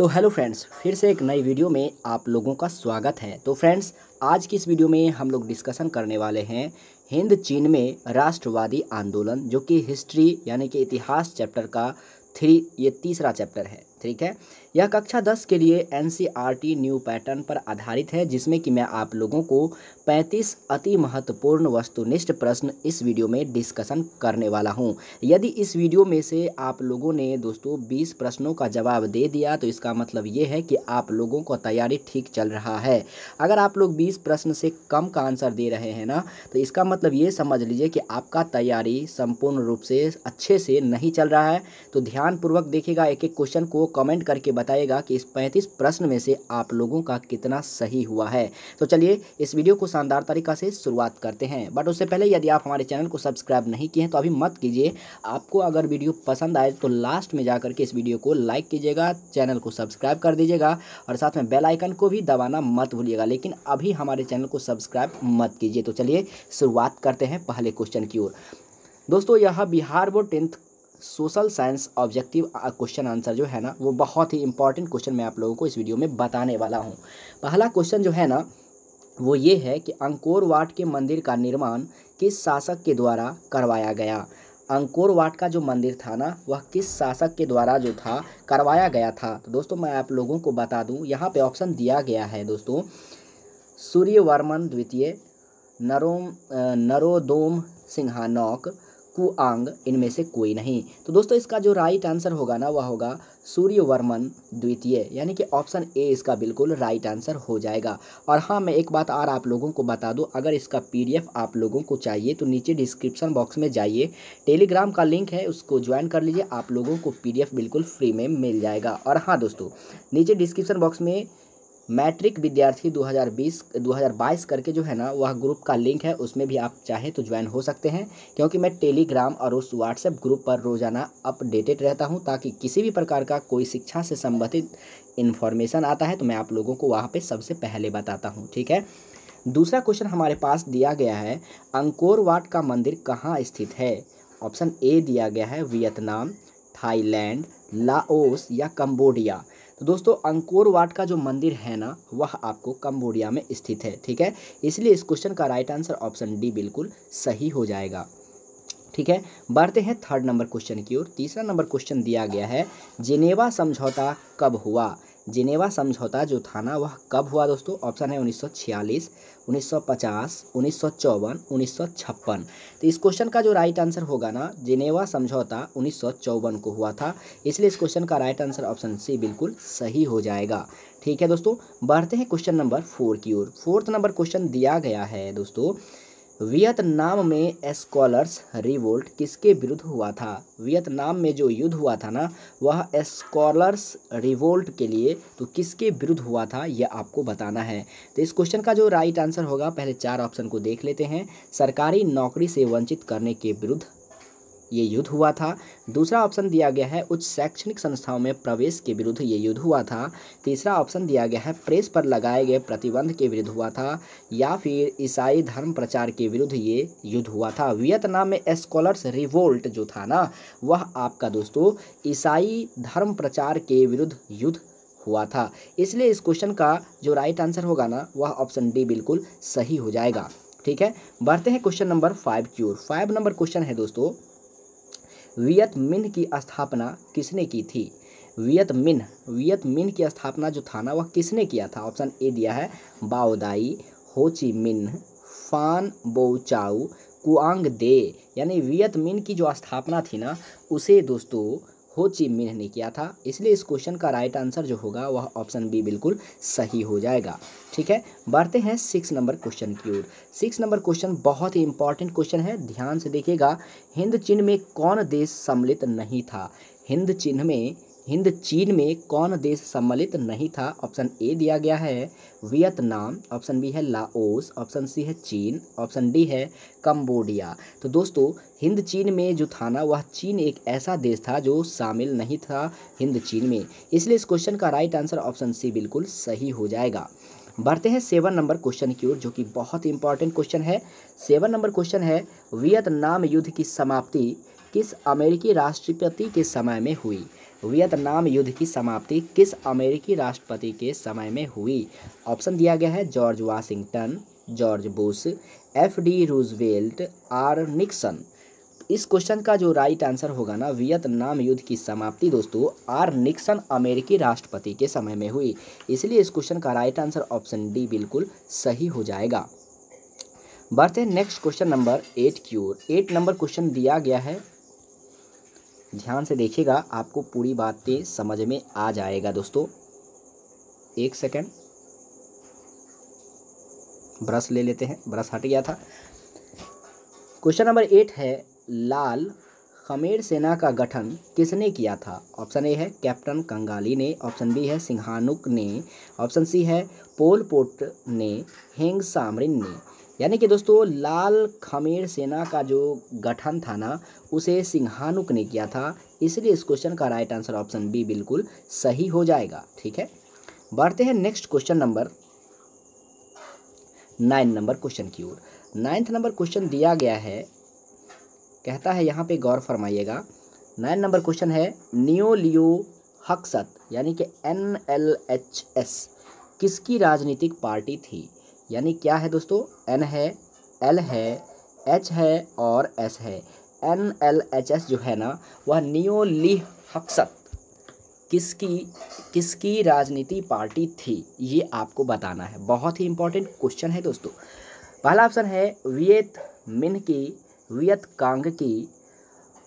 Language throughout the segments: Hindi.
तो हेलो फ्रेंड्स फिर से एक नई वीडियो में आप लोगों का स्वागत है तो फ्रेंड्स आज की इस वीडियो में हम लोग डिस्कशन करने वाले हैं हिंद चीन में राष्ट्रवादी आंदोलन जो कि हिस्ट्री यानी कि इतिहास चैप्टर का थ्री ये तीसरा चैप्टर है ठीक है यह कक्षा दस के लिए एन न्यू पैटर्न पर आधारित है जिसमें कि मैं आप लोगों को पैंतीस अति महत्वपूर्ण वस्तुनिष्ठ प्रश्न इस वीडियो में डिस्कशन करने वाला हूँ यदि इस वीडियो में से आप लोगों ने दोस्तों बीस प्रश्नों का जवाब दे दिया तो इसका मतलब ये है कि आप लोगों को तैयारी ठीक चल रहा है अगर आप लोग बीस प्रश्न से कम का आंसर दे रहे हैं ना तो इसका मतलब ये समझ लीजिए कि आपका तैयारी संपूर्ण रूप से अच्छे से नहीं चल रहा है तो ध्यानपूर्वक देखिएगा एक एक क्वेश्चन को कमेंट करके बताएगा कि इस पैंतीस प्रश्न में से आप लोगों का कितना सही हुआ है तो चलिए इस वीडियो को शानदार तरीका से शुरुआत करते हैं बट उससे पहले यदि आप हमारे चैनल को सब्सक्राइब नहीं किए हैं तो अभी मत कीजिए आपको अगर वीडियो पसंद आए तो लास्ट में जाकर के इस वीडियो को लाइक कीजिएगा चैनल को सब्सक्राइब कर दीजिएगा और साथ में बेल आइकन को भी दबाना मत भूलिएगा लेकिन अभी हमारे चैनल को सब्सक्राइब मत कीजिए तो चलिए शुरुआत करते हैं पहले क्वेश्चन की ओर दोस्तों यह Bihar board tenth social science objective question answer जो है ना वो बहुत ही इंपॉर्टेंट क्वेश्चन मैं आप लोगों को इस वीडियो में बताने वाला हूँ पहला क्वेश्चन जो है ना वो ये है कि अंकोर वाट के मंदिर का निर्माण किस शासक के द्वारा करवाया गया अंकोर वाट का जो मंदिर था ना वह किस शासक के द्वारा जो था करवाया गया था तो दोस्तों मैं आप लोगों को बता दूं यहाँ पे ऑप्शन दिया गया है दोस्तों सूर्यवर्मन द्वितीय नरोम नरोदोम सिंहानौक कुआंग इनमें से कोई नहीं तो दोस्तों इसका जो राइट आंसर होगा ना वह होगा सूर्यवर्मन द्वितीय यानी कि ऑप्शन ए इसका बिल्कुल राइट आंसर हो जाएगा और हाँ मैं एक बात और आप लोगों को बता दूँ अगर इसका पीडीएफ आप लोगों को चाहिए तो नीचे डिस्क्रिप्शन बॉक्स में जाइए टेलीग्राम का लिंक है उसको ज्वाइन कर लीजिए आप लोगों को पी बिल्कुल फ्री में मिल जाएगा और हाँ दोस्तों नीचे डिस्क्रिप्शन बॉक्स में मैट्रिक विद्यार्थी 2020 2022 करके जो है ना वह ग्रुप का लिंक है उसमें भी आप चाहें तो ज्वाइन हो सकते हैं क्योंकि मैं टेलीग्राम और उस व्हाट्सएप ग्रुप पर रोज़ाना अपडेटेड रहता हूं ताकि किसी भी प्रकार का कोई शिक्षा से संबंधित इन्फॉर्मेशन आता है तो मैं आप लोगों को वहाँ पर सबसे पहले बताता हूँ ठीक है दूसरा क्वेश्चन हमारे पास दिया गया है अंकोर का मंदिर कहाँ स्थित है ऑप्शन ए दिया गया है वियतनाम थाईलैंड लाओस या कंबोडिया तो दोस्तों अंकोर वाट का जो मंदिर है ना वह आपको कम्बोडिया में स्थित है ठीक है इसलिए इस क्वेश्चन का राइट आंसर ऑप्शन डी बिल्कुल सही हो जाएगा ठीक है बढ़ते हैं थर्ड नंबर क्वेश्चन की ओर तीसरा नंबर क्वेश्चन दिया गया है जिनेवा समझौता कब हुआ जिनेवा समझौता जो था ना वह कब हुआ दोस्तों ऑप्शन है 1946, 1950, 1954, 1956 तो इस क्वेश्चन का जो राइट आंसर होगा ना जिनेवा समझौता उन्नीस को हुआ था इसलिए इस क्वेश्चन का राइट आंसर ऑप्शन सी बिल्कुल सही हो जाएगा ठीक है दोस्तों बढ़ते हैं क्वेश्चन नंबर फोर की ओर फोर्थ नंबर क्वेश्चन दिया गया है दोस्तों वियतनाम में एस्कॉलर्स रिवोल्ट किसके विरुद्ध हुआ था वियतनाम में जो युद्ध हुआ था ना वह एस्कॉलर्स रिवोल्ट के लिए तो किसके विरुद्ध हुआ था यह आपको बताना है तो इस क्वेश्चन का जो राइट आंसर होगा पहले चार ऑप्शन को देख लेते हैं सरकारी नौकरी से वंचित करने के विरुद्ध ये युद्ध हुआ था दूसरा ऑप्शन दिया गया है उच्च शैक्षणिक संस्थाओं में प्रवेश के विरुद्ध ये युद्ध हुआ था तीसरा ऑप्शन दिया गया है प्रेस पर लगाए गए प्रतिबंध के विरुद्ध हुआ था या फिर ईसाई धर्म प्रचार के विरुद्ध ये युद्ध हुआ था वियतनाम में स्कॉलर्स रिवोल्ट जो था ना वह आपका दोस्तों ईसाई धर्म प्रचार के विरुद्ध युद्ध हुआ था इसलिए इस क्वेश्चन का जो राइट आंसर होगा ना वह ऑप्शन डी बिल्कुल सही हो जाएगा ठीक है बढ़ते हैं क्वेश्चन नंबर फाइव की ओर फाइव नंबर क्वेश्चन है दोस्तों वियत मिन की स्थापना किसने की थी वियत मिन वियत मिन की स्थापना जो था ना वह किसने किया था ऑप्शन ए दिया है बाओदाई होची मिन फान बोचाऊ कुआंग दे यानी वियत मिन की जो स्थापना थी ना उसे दोस्तों हो ची मिन्ह ने किया था इसलिए इस क्वेश्चन का राइट आंसर जो होगा वह ऑप्शन बी बिल्कुल सही हो जाएगा ठीक है बढ़ते हैं सिक्स नंबर क्वेश्चन की ओर सिक्स नंबर क्वेश्चन बहुत ही इंपॉर्टेंट क्वेश्चन है ध्यान से देखिएगा हिंद चिन्ह में कौन देश सम्मिलित नहीं था हिंद चिन्ह में हिंद चीन में कौन देश सम्मिलित नहीं था ऑप्शन ए दिया गया है वियतनाम ऑप्शन बी है लाओस ऑप्शन सी है चीन ऑप्शन डी है कंबोडिया तो दोस्तों हिंद चीन में जो था ना वह चीन एक ऐसा देश था जो शामिल नहीं था हिंद चीन में इसलिए इस क्वेश्चन का राइट आंसर ऑप्शन सी बिल्कुल सही हो जाएगा बढ़ते हैं सेवन नंबर क्वेश्चन की ओर जो कि बहुत इंपॉर्टेंट क्वेश्चन है सेवन नंबर क्वेश्चन है वियतनाम युद्ध की समाप्ति किस अमेरिकी राष्ट्रपति के समय में हुई वियतनाम युद्ध की समाप्ति किस अमेरिकी राष्ट्रपति के समय में हुई ऑप्शन दिया गया है George Washington George Bush F D Roosevelt R Nixon इस क्वेश्चन का जो राइट आंसर होगा ना वियतनाम युद्ध की समाप्ति दोस्तों आर निक्सन अमेरिकी राष्ट्रपति के समय में हुई इसलिए इस क्वेश्चन का राइट आंसर ऑप्शन डी बिल्कुल सही हो जाएगा बढ़ते हैं नेक्स्ट क्वेश्चन नंबर एट की ओर एट नंबर क्वेश्चन दिया गया है ध्यान से देखिएगा आपको पूरी बातें समझ में आ जाएगा दोस्तों एक सेकेंड ब्रश ले लेते हैं ब्रश हट गया था क्वेश्चन नंबर एट है लाल खमेर सेना का गठन किसने किया था ऑप्शन ए है कैप्टन कंगाली ने ऑप्शन बी है सिंहानुक ने ऑप्शन सी है पोल पोट ने हेंग सामरिन ने यानी कि दोस्तों लाल खमेर सेना का जो गठन था ना उसे सिंहानुक ने किया था इसलिए इस क्वेश्चन का राइट आंसर ऑप्शन बी बिल्कुल सही हो जाएगा ठीक है बढ़ते हैं next question number nine number question की ओर नाइन्थ नंबर क्वेश्चन दिया गया है कहता है यहाँ पे गौर फरमाइएगा नाइन नंबर क्वेश्चन है नियोलियो हकसत यानी कि एन एल एच एस किसकी राजनीतिक पार्टी थी यानी क्या है दोस्तों एन है एल है एच है और एस है एन एल एच एस जो है ना वह नियोली हकसत किसकी किसकी राजनीति पार्टी थी ये आपको बताना है बहुत ही इंपॉर्टेंट क्वेश्चन है दोस्तों पहला ऑप्शन है वियत मिन की वियत कांग की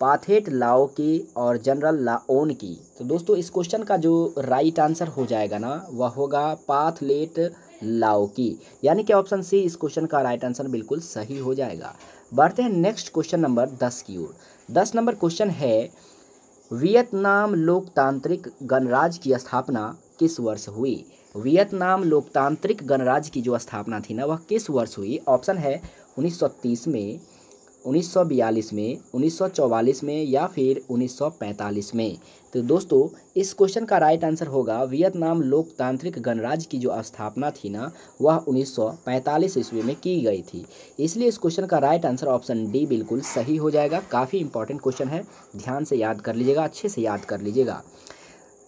पाथेट लाओ की और जनरल लाओन की तो दोस्तों इस क्वेश्चन का जो राइट आंसर हो जाएगा ना वह होगा पाथलेट लाओ की यानी कि ऑप्शन सी इस क्वेश्चन का राइट आंसर बिल्कुल सही हो जाएगा बढ़ते हैं नेक्स्ट क्वेश्चन नंबर दस की ओर दस नंबर क्वेश्चन है वियतनाम लोकतांत्रिक गणराज्य की स्थापना किस वर्ष हुई वियतनाम लोकतांत्रिक गणराज्य की जो स्थापना थी ना वह किस वर्ष हुई ऑप्शन है 1930 में 1942 में 1944 में या फिर 1945 में तो दोस्तों इस क्वेश्चन का राइट आंसर होगा वियतनाम लोकतांत्रिक गणराज्य की जो स्थापना थी ना वह 1945 ईस्वी में की गई थी इसलिए इस क्वेश्चन का राइट आंसर ऑप्शन डी बिल्कुल सही हो जाएगा काफ़ी इंपॉर्टेंट क्वेश्चन है ध्यान से याद कर लीजिएगा अच्छे से याद कर लीजिएगा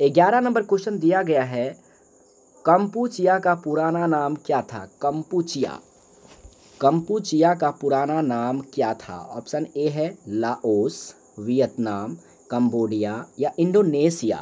ग्यारह नंबर क्वेश्चन दिया गया है कम्पूचिया का पुराना नाम क्या था कम्पूचिया कंपूचिया का पुराना नाम क्या था ऑप्शन ए है लाओस वियतनाम कंबोडिया या इंडोनेशिया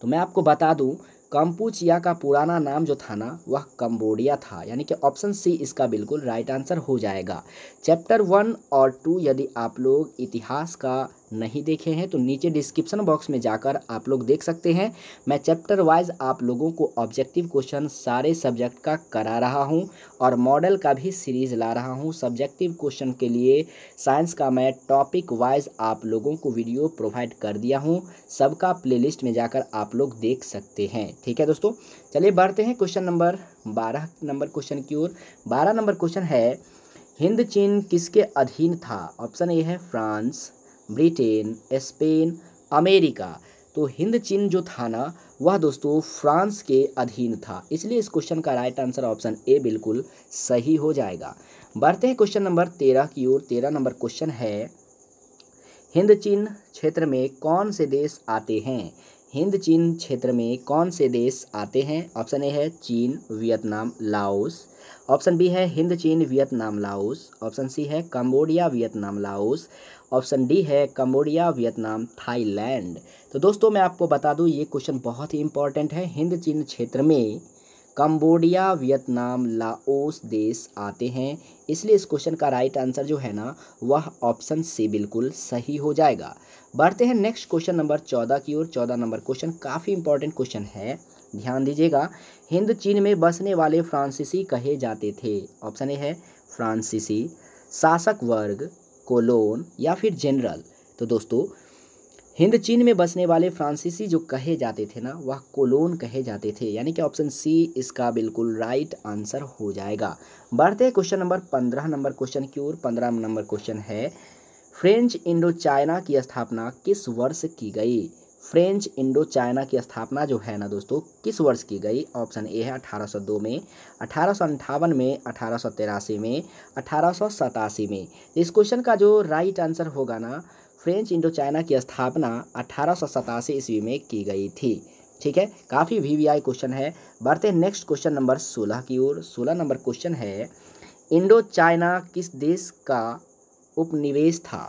तो मैं आपको बता दूं कंपूचिया का पुराना नाम जो था ना वह कंबोडिया था यानी कि ऑप्शन सी इसका बिल्कुल राइट आंसर हो जाएगा चैप्टर वन और टू यदि आप लोग इतिहास का नहीं देखे हैं तो नीचे डिस्क्रिप्शन बॉक्स में जाकर आप लोग देख सकते हैं मैं चैप्टर वाइज आप लोगों को ऑब्जेक्टिव क्वेश्चन सारे सब्जेक्ट का करा रहा हूं और मॉडल का भी सीरीज ला रहा हूं सब्जेक्टिव क्वेश्चन के लिए साइंस का मैं टॉपिक वाइज आप लोगों को वीडियो प्रोवाइड कर दिया हूँ सबका प्ले में जाकर आप लोग देख सकते हैं ठीक है दोस्तों चलिए बढ़ते हैं क्वेश्चन नंबर बारह नंबर क्वेश्चन की ओर बारह नंबर क्वेश्चन है हिंद चीन किसके अधीन था ऑप्शन ए है फ्रांस ब्रिटेन स्पेन अमेरिका तो हिंद चीन जो था ना वह दोस्तों फ्रांस के अधीन था इसलिए इस क्वेश्चन का राइट आंसर ऑप्शन ए बिल्कुल सही हो जाएगा बढ़ते हैं क्वेश्चन नंबर तेरह की ओर तेरह नंबर क्वेश्चन है हिंद चीन क्षेत्र में कौन से देश आते हैं हिंद चीन क्षेत्र में कौन से देश आते हैं ऑप्शन ए है चीन वियतनाम लाओस ऑप्शन बी है हिंद चीन वियतनाम लाओस ऑप्शन सी है Cambodia Vietnam Laos option D है कम्बोडिया वियतनाम थाईलैंड तो दोस्तों मैं आपको बता दूँ ये क्वेश्चन बहुत ही इंपॉर्टेंट है हिंद चीन क्षेत्र में कम्बोडिया वियतनाम लाओस देश आते हैं इसलिए इस क्वेश्चन का राइट आंसर जो है ना वह ऑप्शन सी बिल्कुल सही हो जाएगा बढ़ते हैं नेक्स्ट क्वेश्चन नंबर चौदह की ओर चौदह नंबर क्वेश्चन काफ़ी इंपॉर्टेंट क्वेश्चन है ध्यान दीजिएगा हिंद चीन में बसने वाले फ्रांसीसी कहे जाते थे ऑप्शन ए है फ्रांसीसी शासक वर्ग कोलोन या फिर जनरल तो दोस्तों हिंद चीन में बसने वाले फ्रांसीसी जो कहे जाते थे ना वह कोलोन कहे जाते थे यानी कि ऑप्शन सी इसका बिल्कुल राइट आंसर हो जाएगा बढ़ते क्वेश्चन नंबर पंद्रह नंबर क्वेश्चन की ओर पंद्रह नंबर क्वेश्चन है फ्रेंच इंडो चाइना की स्थापना किस वर्ष की गई फ्रेंच इंडो चाइना की स्थापना जो है ना दोस्तों किस वर्ष की गई ऑप्शन ए है 1802 में अठारह में अठारह में अठारह में इस क्वेश्चन का जो राइट आंसर होगा ना फ्रेंच इंडो चाइना की स्थापना अठारह ईस्वी में की गई थी ठीक है काफ़ी वी वी आई क्वेश्चन है बढ़ते नेक्स्ट क्वेश्चन नंबर सोलह की ओर सोलह नंबर क्वेश्चन है इंडो चाइना किस देश का उपनिवेश था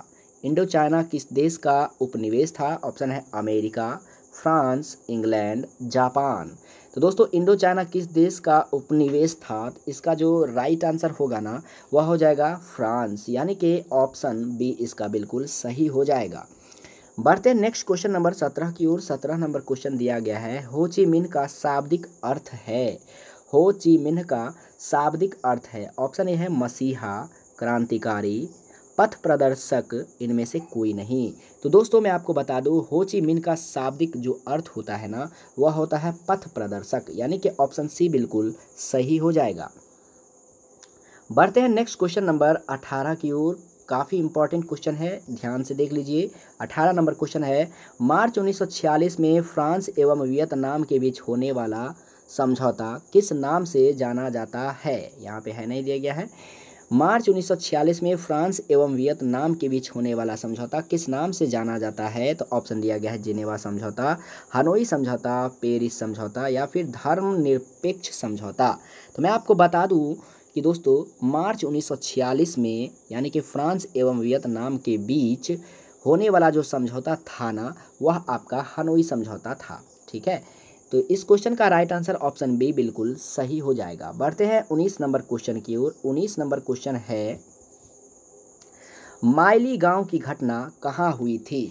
इंडो चाइना किस देश का उपनिवेश था ऑप्शन है अमेरिका फ्रांस इंग्लैंड जापान तो दोस्तों इंडो चाइना किस देश का उपनिवेश था तो इसका जो राइट आंसर होगा ना वह हो जाएगा फ्रांस यानी कि ऑप्शन बी इसका बिल्कुल सही हो जाएगा बढ़ते नेक्स्ट क्वेश्चन नंबर सत्रह की ओर सत्रह नंबर क्वेश्चन दिया गया है हो ची मिन का शाब्दिक अर्थ है हो ची मिन का शाब्दिक अर्थ है ऑप्शन ए है मसीहा क्रांतिकारी पथ प्रदर्शक इनमें से कोई नहीं तो दोस्तों मैं आपको बता दूँ होची मिन का शाब्दिक जो अर्थ होता है ना वह होता है पथ प्रदर्शक यानी कि ऑप्शन सी बिल्कुल सही हो जाएगा बढ़ते हैं नेक्स्ट क्वेश्चन नंबर अठारह की ओर काफ़ी इंपॉर्टेंट क्वेश्चन है ध्यान से देख लीजिए 18 नंबर क्वेश्चन है मार्च उन्नीस में फ्रांस एवं वियतनाम के बीच होने वाला समझौता किस नाम से जाना जाता है यहाँ पे है नहीं दिया गया है मार्च 1946 में फ्रांस एवं वियतनाम के बीच होने वाला समझौता किस नाम से जाना जाता है तो ऑप्शन दिया गया है जिनेवा समझौता हनोई समझौता पेरिस समझौता या फिर धर्मनिरपेक्ष समझौता तो मैं आपको बता दूँ कि दोस्तों मार्च 1946 में यानी कि फ्रांस एवं वियतनाम के बीच होने वाला जो समझौता था ना वह आपका हनोई समझौता था ठीक है तो इस क्वेश्चन का राइट आंसर ऑप्शन बी बिल्कुल सही हो जाएगा बढ़ते हैं उन्नीस नंबर क्वेश्चन की ओर उन्नीस नंबर क्वेश्चन है माइली गांव की घटना कहाँ हुई थी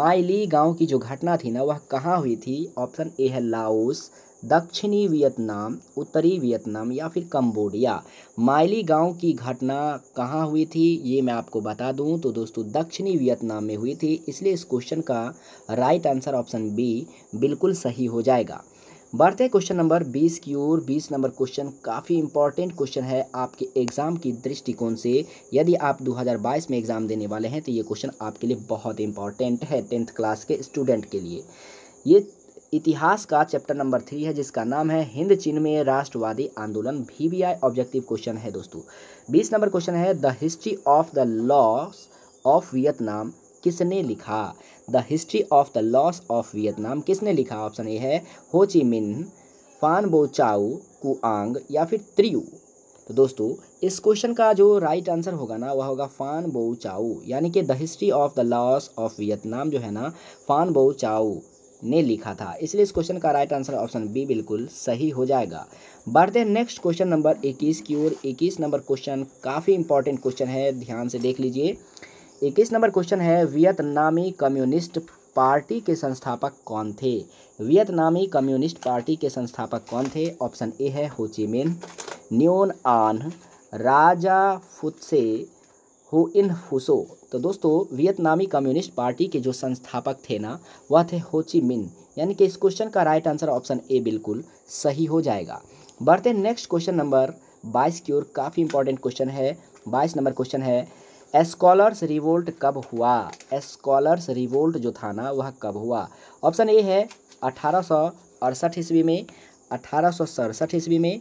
माइली गांव की जो घटना थी ना वह कहाँ हुई थी ऑप्शन ए है लाओस दक्षिणी वियतनाम उत्तरी वियतनाम या फिर कंबोडिया माइली गांव की घटना कहाँ हुई थी ये मैं आपको बता दूं तो दोस्तों दक्षिणी वियतनाम में हुई थी इसलिए इस क्वेश्चन का राइट आंसर ऑप्शन बी बिल्कुल सही हो जाएगा बढ़ते क्वेश्चन नंबर 20 की ओर 20 नंबर क्वेश्चन काफ़ी इंपॉर्टेंट क्वेश्चन है आपके एग्ज़ाम की दृष्टिकोण से यदि आप 2022 में एग्ज़ाम देने वाले हैं तो ये क्वेश्चन आपके लिए बहुत इंपॉर्टेंट है टेंथ क्लास के स्टूडेंट के लिए ये इतिहास का चैप्टर नंबर थ्री है जिसका नाम है हिंद चीन में राष्ट्रवादी आंदोलन भी वी आई ऑब्जेक्टिव क्वेश्चन है दोस्तों बीस नंबर क्वेश्चन है the history of the loss of Vietnam किसने लिखा the history of the loss of Vietnam किसने लिखा ऑप्शन ए है हो ची मिन फान बोचाऊ कुआंग या फिर त्रियू तो दोस्तों इस क्वेश्चन का जो राइट आंसर होगा ना वह होगा फान बो चाऊ यानी कि the history of the loss of Vietnam जो है ना फान बो चाऊ ने लिखा था इसलिए इस क्वेश्चन का राइट आंसर ऑप्शन बी बिल्कुल सही हो जाएगा बढ़ते हैं नेक्स्ट क्वेश्चन नंबर 21 की ओर 21 नंबर क्वेश्चन काफ़ी इंपॉर्टेंट क्वेश्चन है ध्यान से देख लीजिए 21 नंबर क्वेश्चन है वियतनामी कम्युनिस्ट पार्टी के संस्थापक कौन थे वियतनामी कम्युनिस्ट पार्टी के संस्थापक कौन थे ऑप्शन ए है होचीमिन न्यून आन राजा फुत्से हु इन फुसो तो दोस्तों वियतनामी कम्युनिस्ट पार्टी के जो संस्थापक थे ना वह थे होची मिन यानी कि इस क्वेश्चन का राइट आंसर ऑप्शन ए बिल्कुल सही हो जाएगा बढ़ते नेक्स्ट क्वेश्चन नंबर बाईस की ओर काफ़ी इंपॉर्टेंट क्वेश्चन है बाईस नंबर क्वेश्चन है एस्कॉलर्स रिवोल्ट कब हुआ एस्कॉलर्स रिवोल्ट जो था ना वह कब हुआ ऑप्शन ए है अठारह ईस्वी में अठारह ईस्वी में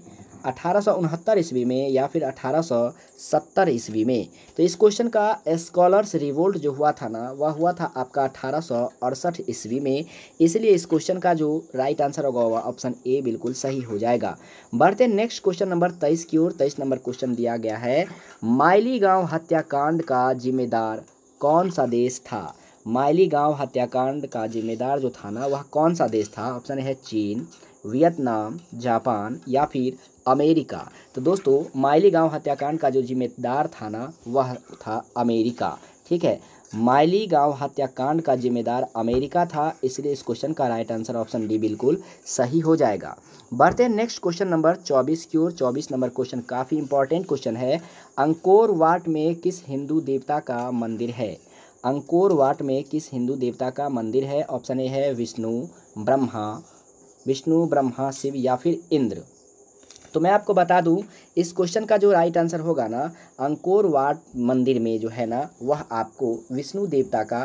अठारह ईस्वी में या फिर 1870 ईस्वी में तो इस क्वेश्चन का स्कॉलर्स रिवोल्ट जो हुआ था ना वह हुआ था आपका अठारह ईस्वी में इसलिए इस क्वेश्चन का जो राइट आंसर होगा वह ऑप्शन ए बिल्कुल सही हो जाएगा बढ़ते नेक्स्ट क्वेश्चन नंबर तेईस की ओर तेईस नंबर क्वेश्चन दिया गया है माइली गांव हत्याकांड का जिम्मेदार कौन सा देश था माइली गांव हत्याकांड का जिम्मेदार जो था ना वह कौन सा देश था ऑप्शन है चीन वियतनाम जापान या फिर अमेरिका तो दोस्तों माइली गांव हत्याकांड का जो जिम्मेदार था ना वह था अमेरिका ठीक है माइली गांव हत्याकांड का जिम्मेदार अमेरिका था इसलिए इस क्वेश्चन का राइट आंसर ऑप्शन डी बिल्कुल सही हो जाएगा बढ़ते हैं नेक्स्ट क्वेश्चन नंबर 24 की ओर 24 नंबर क्वेश्चन काफ़ी इंपॉर्टेंट क्वेश्चन है अंकोर वाट में किस हिंदू देवता का मंदिर है अंकोर वाट में किस हिंदू देवता का मंदिर है ऑप्शन ए है विष्णु ब्रह्मा विष्णु ब्रह्मा शिव या फिर इंद्र तो मैं आपको बता दूं इस क्वेश्चन का जो राइट आंसर होगा ना अंकोर वाट मंदिर में जो है ना वह आपको विष्णु देवता का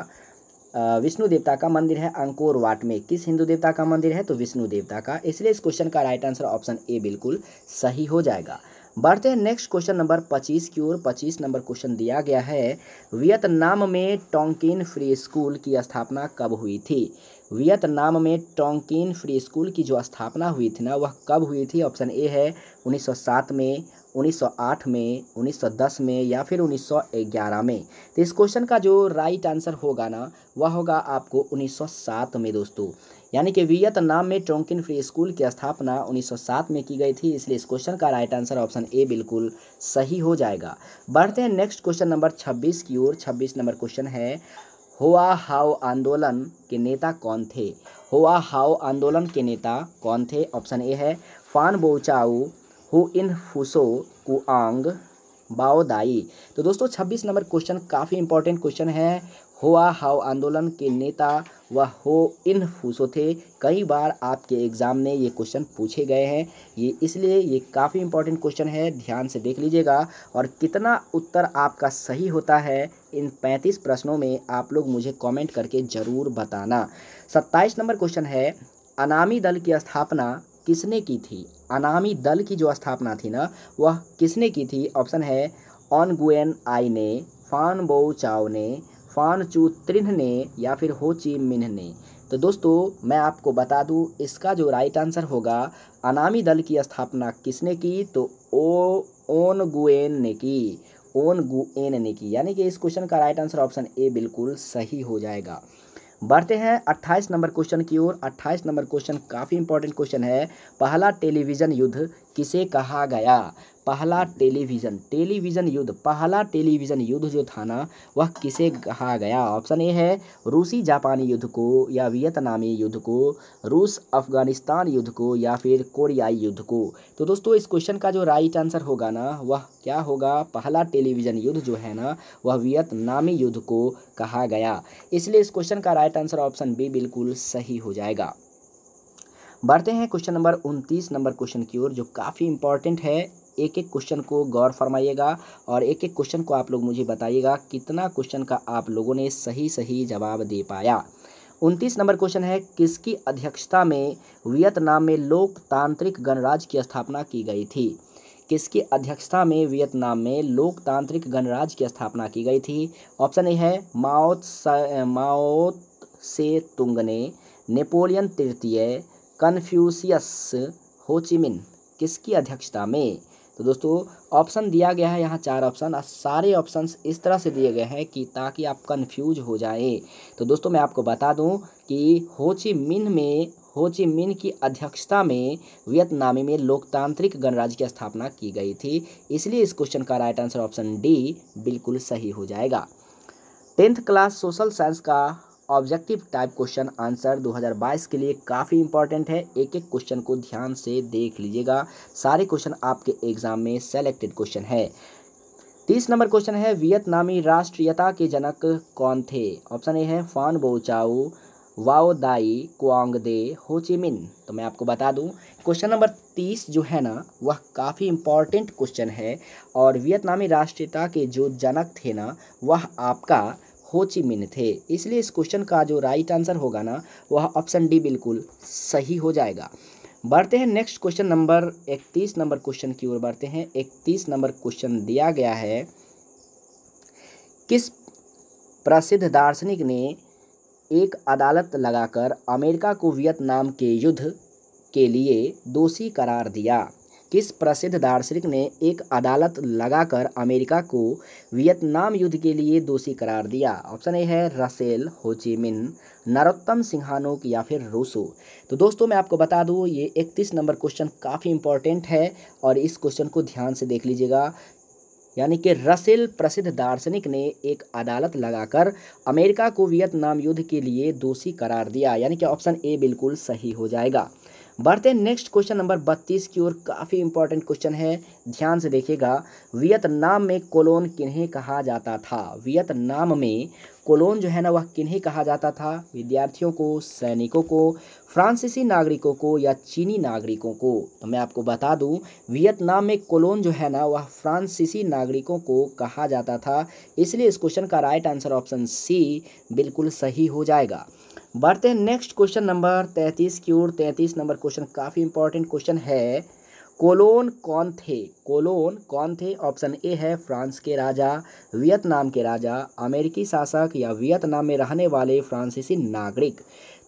विष्णु देवता का मंदिर है अंकोर वाट में किस हिंदू देवता का मंदिर है तो विष्णु देवता का इसलिए इस क्वेश्चन का राइट आंसर ऑप्शन ए बिल्कुल सही हो जाएगा बढ़ते हैं नेक्स्ट क्वेश्चन नंबर पच्चीस की ओर पच्चीस नंबर क्वेश्चन दिया गया है वियतनाम में टोंकिन फ्री स्कूल की स्थापना कब हुई थी वियतनाम में टोंकिन फ्री स्कूल की जो स्थापना हुई थी ना वह कब हुई थी ऑप्शन ए है 1907 में 1908 में 1910 में या फिर 1911 में तो इस क्वेश्चन का जो राइट आंसर होगा ना वह होगा आपको 1907 में दोस्तों यानी कि वियतनाम में टोंकिन फ्री स्कूल की स्थापना 1907 में की गई थी इसलिए इस क्वेश्चन का राइट आंसर ऑप्शन ए बिल्कुल सही हो जाएगा बढ़ते हैं नेक्स्ट क्वेश्चन नंबर छब्बीस की ओर छब्बीस नंबर क्वेश्चन है हुआ हाओ आंदोलन के नेता कौन थे हुआ हाओ आंदोलन के नेता कौन थे ऑप्शन ए है फान बोचाऊ हु इन फुसो कुआंग बाओदाई तो दोस्तों 26 नंबर क्वेश्चन काफ़ी इंपॉर्टेंट क्वेश्चन है हुआ हाओ आंदोलन के नेता वह हो इन फूसो थे कई बार आपके एग्ज़ाम में ये क्वेश्चन पूछे गए हैं ये इसलिए ये काफ़ी इंपॉर्टेंट क्वेश्चन है ध्यान से देख लीजिएगा और कितना उत्तर आपका सही होता है इन 35 प्रश्नों में आप लोग मुझे कमेंट करके ज़रूर बताना 27 नंबर क्वेश्चन है अनामी दल की स्थापना किसने की थी अनामी दल की जो स्थापना थी ना वह किसने की थी ऑप्शन है ऑन गुएन आई ने फान बो चाओ ने फान चू त्रिन्ह ने या फिर हो ची मिन्ह ने तो दोस्तों मैं आपको बता दूं इसका जो राइट आंसर होगा अनामी दल की स्थापना किसने की तो ओ ओन गुएन ने की ओन गुएन ने की यानी कि इस क्वेश्चन का राइट आंसर ऑप्शन ए बिल्कुल सही हो जाएगा बढ़ते हैं 28 नंबर क्वेश्चन की ओर 28 नंबर क्वेश्चन काफ़ी इंपॉर्टेंट क्वेश्चन है पहला टेलीविज़न युद्ध किसे कहा गया पहला टेलीविज़न टेलीविज़न युद्ध पहला टेलीविज़न युद्ध जो था ना वह किसे कहा गया ऑप्शन ए है रूसी जापानी युद्ध को या वियतनामी युद्ध को रूस अफगानिस्तान युद्ध को या फिर कोरियाई युद्ध को तो दोस्तों इस क्वेश्चन का जो राइट आंसर होगा ना वह क्या होगा पहला टेलीविज़न युद्ध जो है ना वह वियतनामी युद्ध को कहा गया इसलिए इस क्वेश्चन का राइट आंसर ऑप्शन बी बिल्कुल सही हो जाएगा बढ़ते हैं क्वेश्चन नंबर उनतीस नंबर क्वेश्चन की ओर जो काफ़ी इंपॉर्टेंट है एक एक क्वेश्चन को गौर फरमाइएगा और एक एक क्वेश्चन को आप लोग मुझे बताइएगा कितना क्वेश्चन का आप लोगों ने सही सही जवाब दे पाया उनतीस नंबर क्वेश्चन है किसकी अध्यक्षता में वियतनाम में लोकतांत्रिक गणराज्य की स्थापना की गई थी किसकी अध्यक्षता में वियतनाम में लोकतांत्रिक गणराज्य की स्थापना की गई थी ऑप्शन ए है माओत माओत से तुंग ने नेपोलियन तृतीय कन्फ्यूसियस होचिमिन किसकी अध्यक्षता में तो दोस्तों ऑप्शन दिया गया है यहाँ चार ऑप्शन और सारे ऑप्शन इस तरह से दिए गए हैं कि ताकि आप कन्फ्यूज हो जाए तो दोस्तों मैं आपको बता दूं कि होची मिन में होची मिन की अध्यक्षता में वियतनामी में लोकतांत्रिक गणराज्य की स्थापना की गई थी इसलिए इस क्वेश्चन का राइट आंसर ऑप्शन डी बिल्कुल सही हो जाएगा टेंथ क्लास सोशल साइंस का ऑब्जेक्टिव टाइप क्वेश्चन आंसर 2022 के लिए काफ़ी इंपॉर्टेंट है एक एक क्वेश्चन को ध्यान से देख लीजिएगा सारे क्वेश्चन आपके एग्जाम में सेलेक्टेड क्वेश्चन है तीस नंबर क्वेश्चन है वियतनामी राष्ट्रीयता के जनक कौन थे ऑप्शन ए है Phan Bo Chau Bao Dai Cuong De Ho Chi Minh तो मैं आपको बता दूं क्वेश्चन नंबर तीस जो है ना वह काफ़ी इम्पॉर्टेंट क्वेश्चन है और वियतनामी राष्ट्रीयता के जो जनक थे ना वह आपका होचीमिन थे इसलिए इस क्वेश्चन का जो राइट आंसर होगा ना वह ऑप्शन डी बिल्कुल सही हो जाएगा बढ़ते हैं नेक्स्ट क्वेश्चन नंबर इकतीस नंबर क्वेश्चन की ओर बढ़ते हैं इकतीस नंबर क्वेश्चन दिया गया है किस प्रसिद्ध दार्शनिक ने एक अदालत लगाकर अमेरिका को वियतनाम के युद्ध के लिए दोषी करार दिया किस प्रसिद्ध दार्शनिक ने एक अदालत लगाकर अमेरिका को वियतनाम युद्ध के लिए दोषी करार दिया ऑप्शन ए है रसेल होचिमिन नरोत्तम सिंहानोक या फिर रूसो तो दोस्तों मैं आपको बता दूँ ये इकतीस नंबर क्वेश्चन काफ़ी इंपॉर्टेंट है और इस क्वेश्चन को ध्यान से देख लीजिएगा यानी कि रसेल प्रसिद्ध दार्शनिक ने एक अदालत लगाकर अमेरिका को वियतनाम युद्ध के लिए दोषी करार दिया यानी कि ऑप्शन ए बिल्कुल सही हो जाएगा बढ़ते हैं नेक्स्ट क्वेश्चन नंबर बत्तीस की ओर काफ़ी इंपॉर्टेंट क्वेश्चन है ध्यान से देखिएगा वियतनाम में कोलोन किन्हें कहा जाता था वियतनाम में कोलोन जो है ना वह किन्हें कहा जाता था विद्यार्थियों को सैनिकों को फ्रांसीसी नागरिकों को या चीनी नागरिकों को तो मैं आपको बता दूं वियतनाम में कोलोन जो है ना वह फ्रांसीसी नागरिकों को कहा जाता था इसलिए इस क्वेश्चन का राइट आंसर ऑप्शन सी बिल्कुल सही हो जाएगा बढ़ते हैं नेक्स्ट क्वेश्चन नंबर तैंतीस की ओर तैंतीस नंबर क्वेश्चन काफ़ी इंपॉर्टेंट क्वेश्चन है कोलोन कौन थे कोलोन कौन थे ऑप्शन ए है फ्रांस के राजा वियतनाम के राजा अमेरिकी शासक या वियतनाम में रहने वाले फ्रांसीसी नागरिक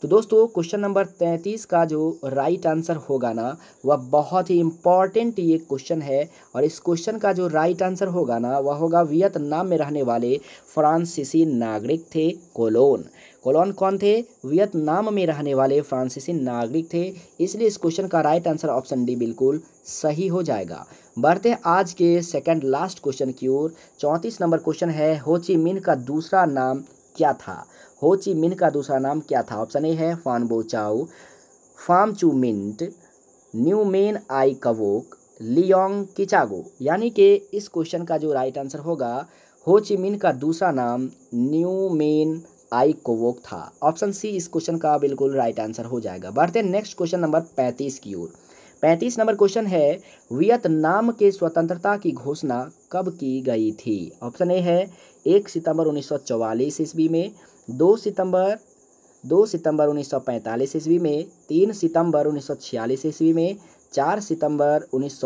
तो दोस्तों क्वेश्चन नंबर तैंतीस का जो राइट आंसर होगा ना वह बहुत ही इम्पॉर्टेंट ये क्वेश्चन है और इस क्वेश्चन का जो राइट आंसर होगा ना वह होगा वियतनाम में रहने वाले फ्रांसीसी नागरिक थे कोलोन कोलोन कौन थे वियतनाम में रहने वाले फ्रांसीसी नागरिक थे इसलिए इस क्वेश्चन का राइट आंसर ऑप्शन डी बिल्कुल सही हो जाएगा बढ़ते हैं आज के सेकंड लास्ट क्वेश्चन की ओर चौंतीस नंबर क्वेश्चन है होची मिन का दूसरा नाम क्या था हो ची मिन का दूसरा नाम क्या था ऑप्शन ए है फान बोचाओ फाम चू मिंट न्यू मेन आई कवोक लियोंग किचागो यानी कि इस क्वेश्चन का जो राइट आंसर होगा हो ची मिन का दूसरा नाम न्यू मेन आई कोवोक था ऑप्शन सी इस क्वेश्चन का बिल्कुल राइट आंसर हो जाएगा बढ़ते हैं नेक्स्ट क्वेश्चन नंबर पैंतीस की ओर पैंतीस नंबर क्वेश्चन है वियतनाम के स्वतंत्रता की घोषणा कब की गई थी ऑप्शन ए है एक सितंबर उन्नीस चौवालीस ईस्वी में दो सितंबर दो सितंबर 1945 ईस्वी में तीन सितंबर 1946 ईस्वी में चार सितंबर उन्नीस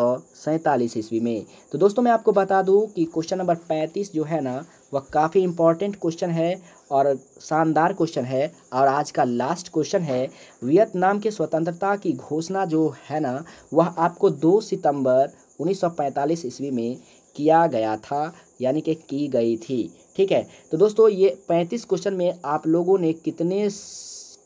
ईस्वी में तो दोस्तों मैं आपको बता दूं कि क्वेश्चन नंबर 35 जो है ना वह काफ़ी इंपॉर्टेंट क्वेश्चन है और शानदार क्वेश्चन है और आज का लास्ट क्वेश्चन है वियतनाम के स्वतंत्रता की घोषणा जो है ना वह आपको 2 सितंबर 1945 ईस्वी में किया गया था यानी कि की गई थी ठीक है तो दोस्तों ये पैंतीस क्वेश्चन में आप लोगों ने कितने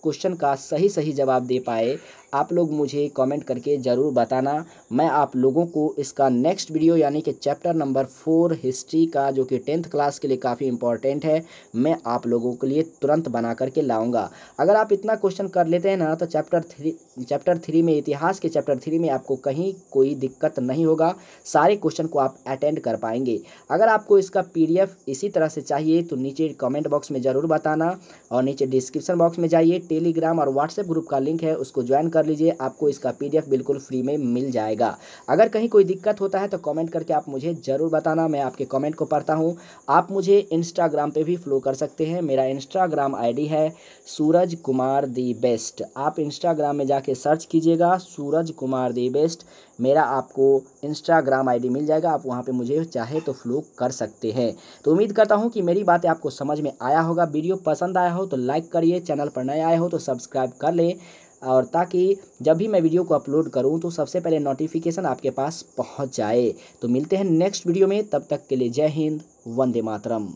क्वेश्चन का सही सही जवाब दे पाए आप लोग मुझे कमेंट करके ज़रूर बताना मैं आप लोगों को इसका नेक्स्ट वीडियो यानी कि चैप्टर नंबर फोर हिस्ट्री का जो कि टेंथ क्लास के लिए काफ़ी इंपॉर्टेंट है मैं आप लोगों के लिए तुरंत बना करके लाऊंगा अगर आप इतना क्वेश्चन कर लेते हैं ना तो चैप्टर थ्री चैप्टर थ्री में इतिहास के चैप्टर थ्री में आपको कहीं कोई दिक्कत नहीं होगा सारे क्वेश्चन को आप अटेंड कर पाएंगे अगर आपको इसका पी इसी तरह से चाहिए तो नीचे कमेंट बॉक्स में ज़रूर बताना और नीचे डिस्क्रिप्सन बॉक्स में जाइए टेलीग्राम और व्हाट्सएप ग्रुप का लिंक है उसको ज्वाइन कर कर लीजिए आपको इसका पीडीएफ बिल्कुल फ्री में मिल जाएगा अगर कहीं कोई दिक्कत होता है तो कमेंट करके आप मुझे ज़रूर बताना मैं आपके कमेंट को पढ़ता हूँ आप मुझे इंस्टाग्राम पे भी फॉलो कर सकते हैं मेरा इंस्टाग्राम आईडी है सूरज कुमार दी बेस्ट आप इंस्टाग्राम में जाके सर्च कीजिएगा सूरज कुमार दी बेस्ट मेरा आपको इंस्टाग्राम आईडी मिल जाएगा आप वहाँ पे मुझे चाहे तो फ्लो कर सकते हैं तो उम्मीद करता हूँ कि मेरी बातें आपको समझ में आया होगा वीडियो पसंद आया हो तो लाइक करिए चैनल पर नए आए हो तो सब्सक्राइब कर ले और ताकि जब भी मैं वीडियो को अपलोड करूँ तो सबसे पहले नोटिफिकेशन आपके पास पहुँच जाए तो मिलते हैं नेक्स्ट वीडियो में तब तक के लिए जय हिंद वंदे मातरम